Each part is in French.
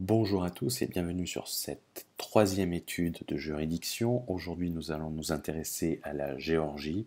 Bonjour à tous et bienvenue sur cette troisième étude de juridiction. Aujourd'hui nous allons nous intéresser à la Géorgie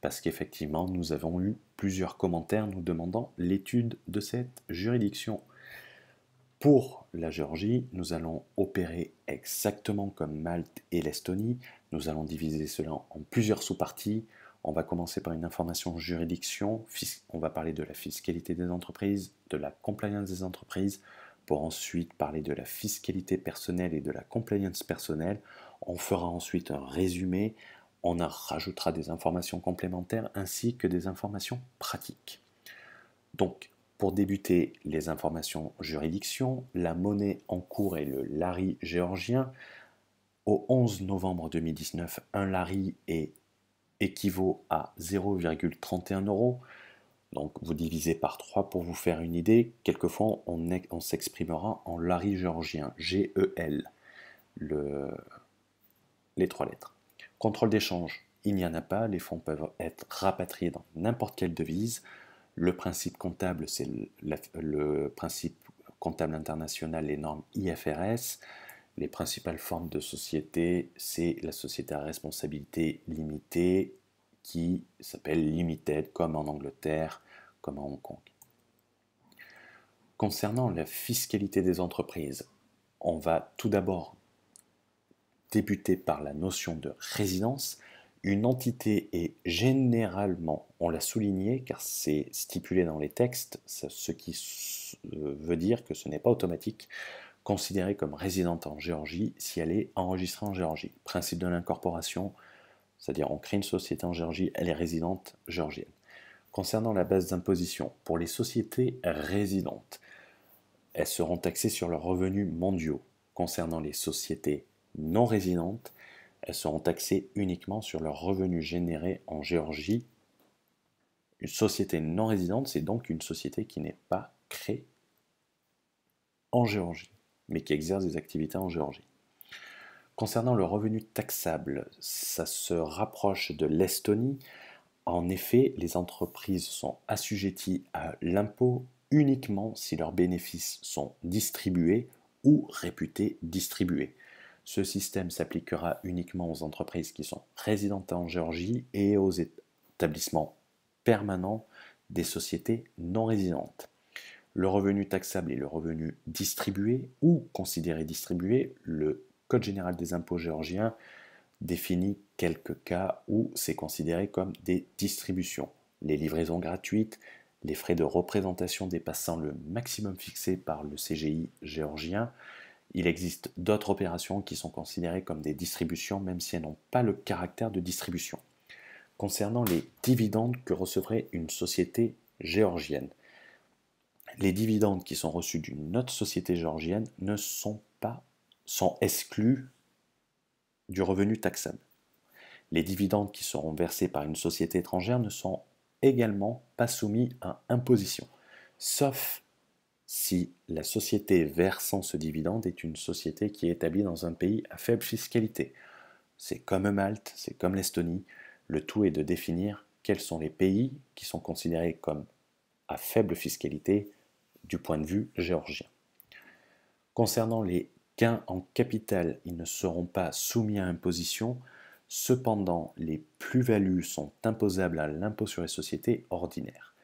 parce qu'effectivement nous avons eu plusieurs commentaires nous demandant l'étude de cette juridiction. Pour la Géorgie, nous allons opérer exactement comme Malte et l'Estonie. Nous allons diviser cela en plusieurs sous-parties. On va commencer par une information juridiction. On va parler de la fiscalité des entreprises, de la compliance des entreprises, pour ensuite parler de la fiscalité personnelle et de la compliance personnelle. On fera ensuite un résumé, on en rajoutera des informations complémentaires ainsi que des informations pratiques. Donc, pour débuter, les informations juridiction, la monnaie en cours est le lari géorgien. Au 11 novembre 2019, un lari est, équivaut à 0,31 euros. Donc vous divisez par 3 pour vous faire une idée. Quelquefois, on, on s'exprimera en lari géorgien, G-E-L, les trois lettres. Contrôle d'échange, il n'y en a pas, les fonds peuvent être rapatriés dans n'importe quelle devise. Le principe comptable, c'est le, le, principe comptable international, les normes IFRS. Les principales formes de société, c'est la société à responsabilité limitée, qui s'appelle Limited, comme en Angleterre, comme à Hong Kong. Concernant la fiscalité des entreprises, on va tout d'abord débuter par la notion de résidence. Une entité est généralement, on l'a souligné car c'est stipulé dans les textes, ce qui euh, veut dire que ce n'est pas automatique, considérée comme résidente en Géorgie si elle est enregistrée en Géorgie. Principe de l'incorporation, c'est-à-dire on crée une société en Géorgie, elle est résidente géorgienne. Concernant la base d'imposition, pour les sociétés résidentes, elles seront taxées sur leurs revenus mondiaux. Concernant les sociétés non résidentes, elles seront taxées uniquement sur leurs revenus générés en Géorgie. Une société non résidente, c'est donc une société qui n'est pas créée en Géorgie, mais qui exerce des activités en Géorgie. Concernant le revenu taxable, ça se rapproche de l'Estonie. En effet, les entreprises sont assujetties à l'impôt uniquement si leurs bénéfices sont distribués ou réputés distribués. Ce système s'appliquera uniquement aux entreprises qui sont résidentes en Géorgie et aux établissements permanents des sociétés non résidentes. Le revenu taxable et le revenu distribué ou considéré distribué, le Code général des impôts géorgiens définit quelques cas où c'est considéré comme des distributions. Les livraisons gratuites, les frais de représentation dépassant le maximum fixé par le CGI géorgien. Il existe d'autres opérations qui sont considérées comme des distributions même si elles n'ont pas le caractère de distribution. Concernant les dividendes que recevrait une société géorgienne, les dividendes qui sont reçus d'une autre société géorgienne ne sont sont exclus du revenu taxable. Les dividendes qui seront versés par une société étrangère ne sont également pas soumis à imposition, sauf si la société versant ce dividende est une société qui est établie dans un pays à faible fiscalité. C'est comme Malte, c'est comme l'Estonie. Le tout est de définir quels sont les pays qui sont considérés comme à faible fiscalité du point de vue géorgien. Concernant les en capital, ils ne seront pas soumis à imposition. Cependant, les plus-values sont imposables à l'impôt sur les sociétés ordinaires.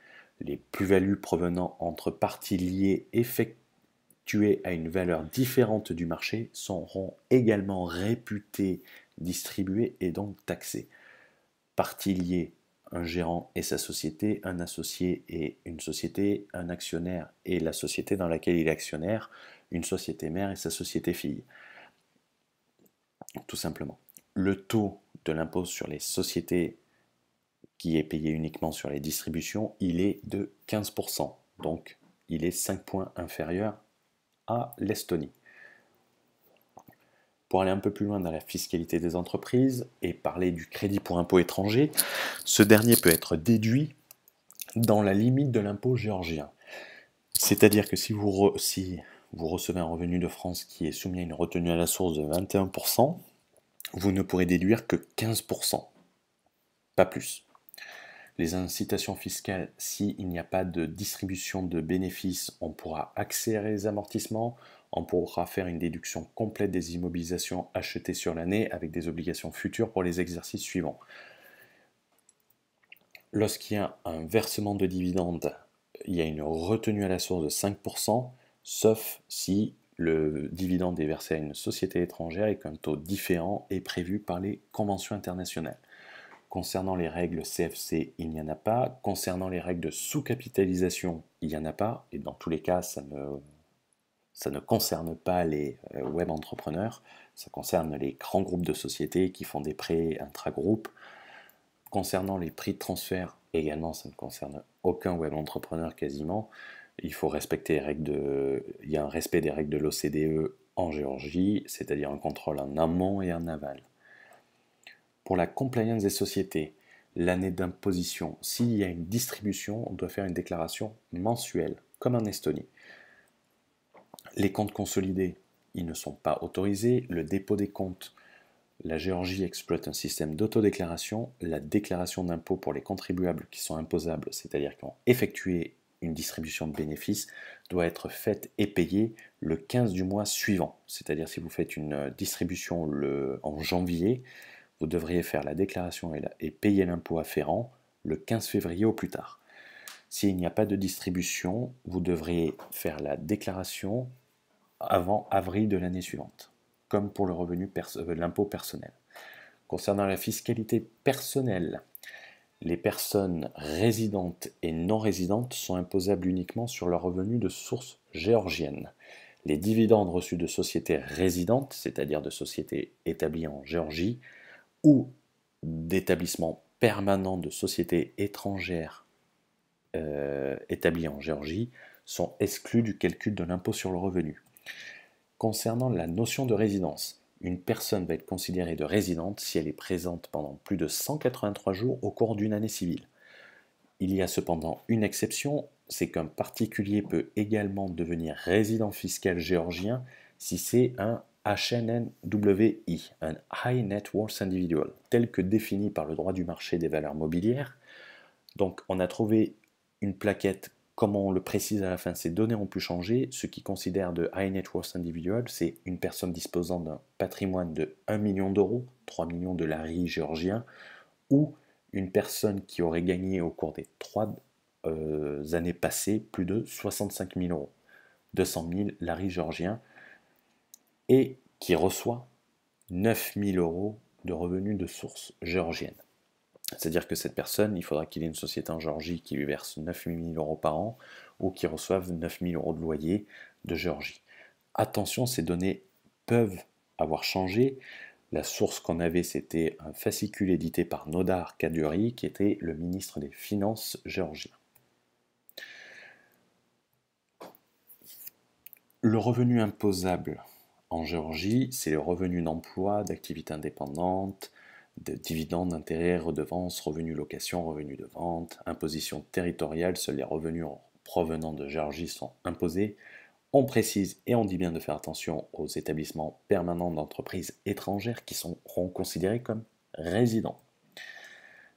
Les plus-values provenant entre parties liées effectuées à une valeur différente du marché seront également réputées, distribuées et donc taxées. Parties liées un gérant et sa société, un associé et une société, un actionnaire et la société dans laquelle il est actionnaire, une société mère et sa société fille. Tout simplement. Le taux de l'impôt sur les sociétés qui est payé uniquement sur les distributions, il est de 15%. Donc il est 5 points inférieur à l'Estonie. Pour aller un peu plus loin dans la fiscalité des entreprises et parler du crédit pour impôt étranger, ce dernier peut être déduit dans la limite de l'impôt géorgien. C'est-à-dire que si vous, si vous recevez un revenu de France qui est soumis à une retenue à la source de 21%, vous ne pourrez déduire que 15%, pas plus. Les incitations fiscales, s'il n'y a pas de distribution de bénéfices, on pourra accélérer les amortissements, on pourra faire une déduction complète des immobilisations achetées sur l'année avec des obligations futures pour les exercices suivants. Lorsqu'il y a un versement de dividendes, il y a une retenue à la source de 5%, sauf si le dividende est versé à une société étrangère et qu'un taux différent est prévu par les conventions internationales. Concernant les règles CFC, il n'y en a pas. Concernant les règles de sous-capitalisation, il n'y en a pas. Et dans tous les cas, ça ne, ça ne concerne pas les euh, web entrepreneurs. Ça concerne les grands groupes de sociétés qui font des prêts intra-groupes. Concernant les prix de transfert, également, ça ne concerne aucun web entrepreneur quasiment. Il faut respecter les règles de... Il y a un respect des règles de l'OCDE en Géorgie, c'est-à-dire un contrôle en amont et en aval. Pour la compliance des sociétés, l'année d'imposition, s'il y a une distribution, on doit faire une déclaration mensuelle, comme en Estonie. Les comptes consolidés, ils ne sont pas autorisés. Le dépôt des comptes, la Géorgie exploite un système d'autodéclaration. La déclaration d'impôt pour les contribuables qui sont imposables, c'est-à-dire qui ont effectué une distribution de bénéfices doit être faite et payée le 15 du mois suivant. C'est-à-dire si vous faites une euh, distribution le, en janvier, vous devriez faire la déclaration et, payer l'impôt afférent le 15 février au plus tard. S'il n'y a pas de distribution, vous devriez faire la déclaration avant avril de l'année suivante, comme pour le revenu euh, l'impôt personnel. Concernant la fiscalité personnelle, les personnes résidentes et non résidentes sont imposables uniquement sur leurs revenus de source géorgienne. Les dividendes reçus de sociétés résidentes, c'est-à-dire de sociétés établies en Géorgie, ou d'établissements permanents de sociétés étrangères euh, établies en Géorgie, sont exclus du calcul de l'impôt sur le revenu. Concernant la notion de résidence, une personne va être considérée de résidente si elle est présente pendant plus de 183 jours au cours d'une année civile. Il y a cependant une exception, c'est qu'un particulier peut également devenir résident fiscal géorgien si c'est un HNNWI, un High Net Worth Individual, tel que défini par le droit du marché des valeurs mobilières. Donc on a trouvé une plaquette comme on le précise à la fin, ces données ont pu changer. Ce qui considèrent de high net worth individual, c'est une personne disposant d'un patrimoine de 1 million d'euros, 3 millions de Larry géorgien, ou une personne qui aurait gagné au cours des 3 euh, années passées plus de 65 000 euros, 200 000 Larry géorgien, et qui reçoit 9 000 euros de revenus de source géorgienne. C'est-à-dire que cette personne, il faudra qu'il ait une société en Géorgie qui lui verse 9 000 euros par an ou qui reçoive 9 000 euros de loyer de Géorgie. Attention, ces données peuvent avoir changé. La source qu'on avait, c'était un fascicule édité par Nodar Kaduri, qui était le ministre des Finances géorgien. Le revenu imposable en Géorgie, c'est le revenu d'emploi, d'activité indépendante, de dividendes, intérêts, redevances, revenus location, revenus de vente, imposition territoriale, seuls les revenus provenant de Géorgie sont imposés. On précise et on dit bien de faire attention aux établissements permanents d'entreprises étrangères qui seront considérés comme résidents.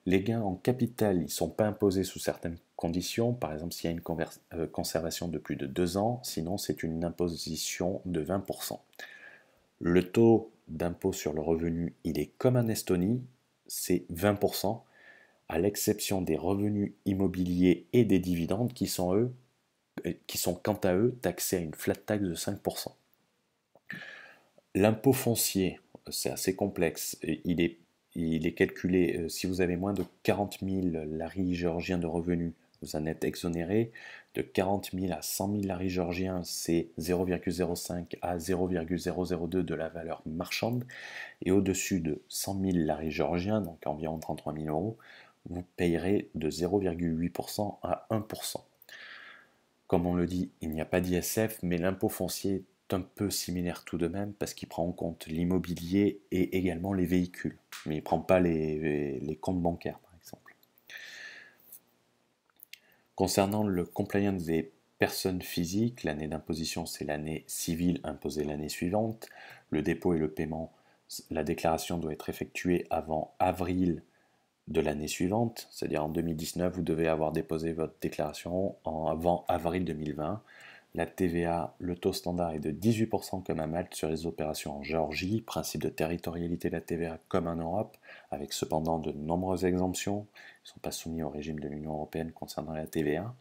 Les gains en capital, ils ne sont pas imposés sous certaines conditions, par exemple s'il y a une euh, conservation de plus de deux ans, sinon c'est une imposition de 20%. Le taux d'impôt sur le revenu, il est comme en Estonie, c'est 20%, à l'exception des revenus immobiliers et des dividendes qui sont, eux, euh, qui sont quant à eux taxés à une flat tax de 5%. L'impôt foncier, c'est assez complexe, il est, il est calculé, euh, si vous avez moins de 40 000 laris géorgiens de revenus, vous en êtes exonéré. De 40 000 à 100 000 laris georgiens, c'est 0,05 à 0,002 de la valeur marchande. Et au-dessus de 100 000 laris georgiens, donc environ 33 000 euros, vous payerez de 0,8% à 1%. Comme on le dit, il n'y a pas d'ISF, mais l'impôt foncier est un peu similaire tout de même parce qu'il prend en compte l'immobilier et également les véhicules, mais il ne prend pas les, les comptes bancaires. Concernant le compliance des personnes physiques, l'année d'imposition, c'est l'année civile imposée l'année suivante. Le dépôt et le paiement, la déclaration doit être effectuée avant avril de l'année suivante, c'est-à-dire en 2019, vous devez avoir déposé votre déclaration avant avril 2020. La TVA, le taux standard est de 18% comme à Malte sur les opérations en Géorgie, principe de territorialité de la TVA comme en Europe, avec cependant de nombreuses exemptions, ils ne sont pas soumis au régime de l'Union européenne concernant la TVA.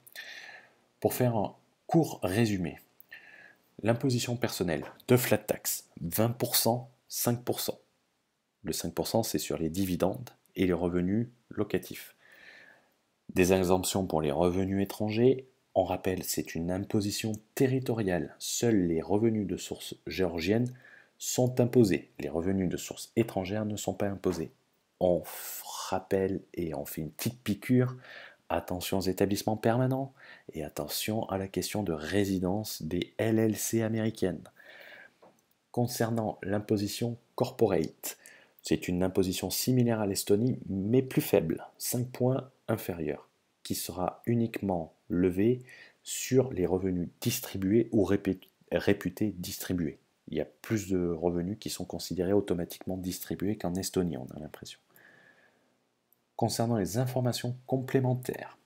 Pour faire un court résumé, l'imposition personnelle de flat tax, 20%, 5%. Le 5% c'est sur les dividendes et les revenus locatifs. Des exemptions pour les revenus étrangers on rappelle, c'est une imposition territoriale. Seuls les revenus de sources géorgiennes sont imposés. Les revenus de sources étrangères ne sont pas imposés. On rappelle et on fait une petite piqûre. Attention aux établissements permanents et attention à la question de résidence des LLC américaines. Concernant l'imposition corporate, c'est une imposition similaire à l'Estonie mais plus faible, 5 points inférieurs, qui sera uniquement levée sur les revenus distribués ou réputés distribués. Il y a plus de revenus qui sont considérés automatiquement distribués qu'en Estonie, on a l'impression. Concernant les informations complémentaires,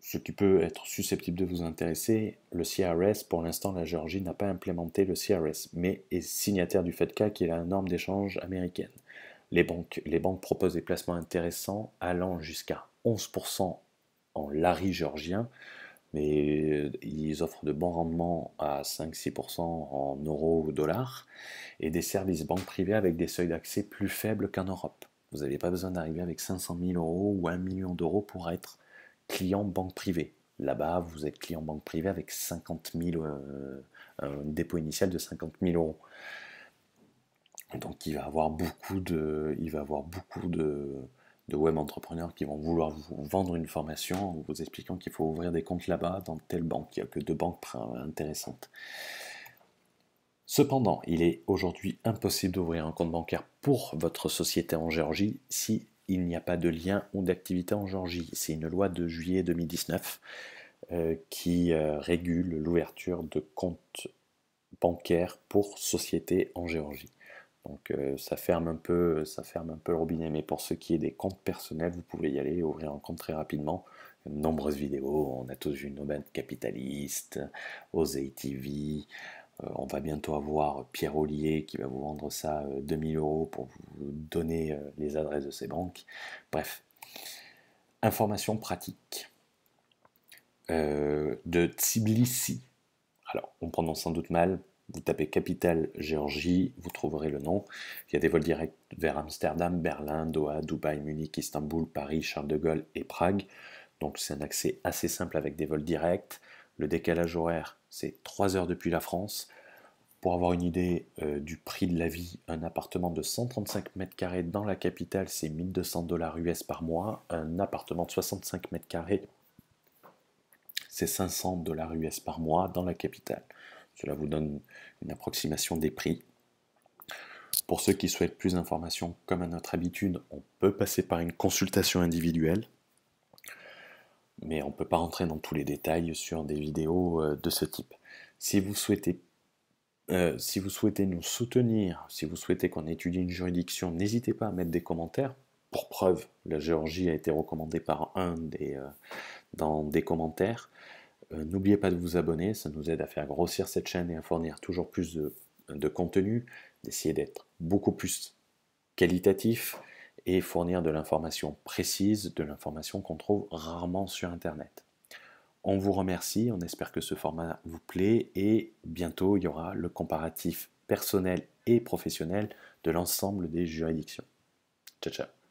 ce qui peut être susceptible de vous intéresser, le CRS, pour l'instant, la Géorgie n'a pas implémenté le CRS, mais est signataire du FEDCA, qui est la norme d'échange américaine. Les banques, les banques proposent des placements intéressants allant jusqu'à 11% en lari georgien, mais euh, ils offrent de bons rendements à 5-6% en euros ou dollars, et des services banques privées avec des seuils d'accès plus faibles qu'en Europe. Vous n'avez pas besoin d'arriver avec 500 000 euros ou 1 million d'euros pour être client banque privée. Là-bas, vous êtes client banque privée avec 50 000, euh, un dépôt initial de 50 000 euros. Donc il va avoir beaucoup de, il va avoir beaucoup de, de web entrepreneurs qui vont vouloir vous vendre une formation en vous expliquant qu'il faut ouvrir des comptes là-bas dans telle banque, il n'y a que deux banques intéressantes. Cependant, il est aujourd'hui impossible d'ouvrir un compte bancaire pour votre société en Géorgie si il n'y a pas de lien ou d'activité en Géorgie. C'est une loi de juillet 2019 euh, qui euh, régule l'ouverture de comptes bancaires pour sociétés en Géorgie. Donc euh, ça, ferme un peu, ça ferme un peu le robinet. Mais pour ce qui est des comptes personnels, vous pouvez y aller, ouvrir un compte très rapidement. De nombreuses vidéos, on a tous vu Nomade Capitaliste, Osei TV. Euh, on va bientôt avoir Pierre Ollier qui va vous vendre ça 2000 euh, euros pour vous donner les adresses de ses banques. Bref, information pratique de Tbilisi. Alors, on prononce sans doute mal, vous tapez capitale Géorgie, vous trouverez le nom. Il y a des vols directs vers Amsterdam, Berlin, Doha, Dubaï, Munich, Istanbul, Paris, Charles de Gaulle et Prague. Donc c'est un accès assez simple avec des vols directs. Le décalage horaire, c'est 3 heures depuis la France. Pour avoir une idée euh, du prix de la vie, un appartement de 135 mètres carrés dans la capitale, c'est 1200 dollars US par mois. Un appartement de 65 mètres carrés, c'est 500 dollars US par mois dans la capitale. Cela vous donne une approximation des prix. Pour ceux qui souhaitent plus d'informations, comme à notre habitude, on peut passer par une consultation individuelle. Mais on ne peut pas rentrer dans tous les détails sur des vidéos euh, de ce type. Si vous souhaitez euh, si vous souhaitez nous soutenir, si vous souhaitez qu'on étudie une juridiction, n'hésitez pas à mettre des commentaires. Pour preuve, la Géorgie a été recommandée par un des, euh, dans des commentaires. Euh, n'oubliez pas de vous abonner, ça nous aide à faire grossir cette chaîne et à fournir toujours plus de, contenu, d'essayer d'être beaucoup plus qualitatif et fournir de l'information précise, de l'information qu'on trouve rarement sur Internet. On vous remercie, on espère que ce format vous plaît et bientôt il y aura le comparatif personnel et professionnel de l'ensemble des juridictions. Ciao ciao